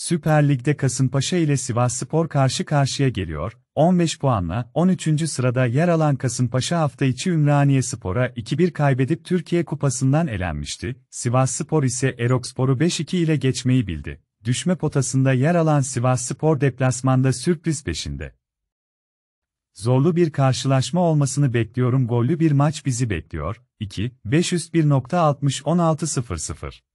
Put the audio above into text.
Süper Lig'de Kasımpaşa ile Sivasspor karşı karşıya geliyor. 15 puanla 13. sırada yer alan Kasımpaşa hafta içi Ümraniye Spor'a 2-1 kaybedip Türkiye Kupası'ndan elenmişti. Sivasspor ise Erokspor'u 5-2 ile geçmeyi bildi. Düşme potasında yer alan Sivasspor deplasmanda sürpriz peşinde. Zorlu bir karşılaşma olmasını bekliyorum. Gollü bir maç bizi bekliyor. 2 501.60 16.00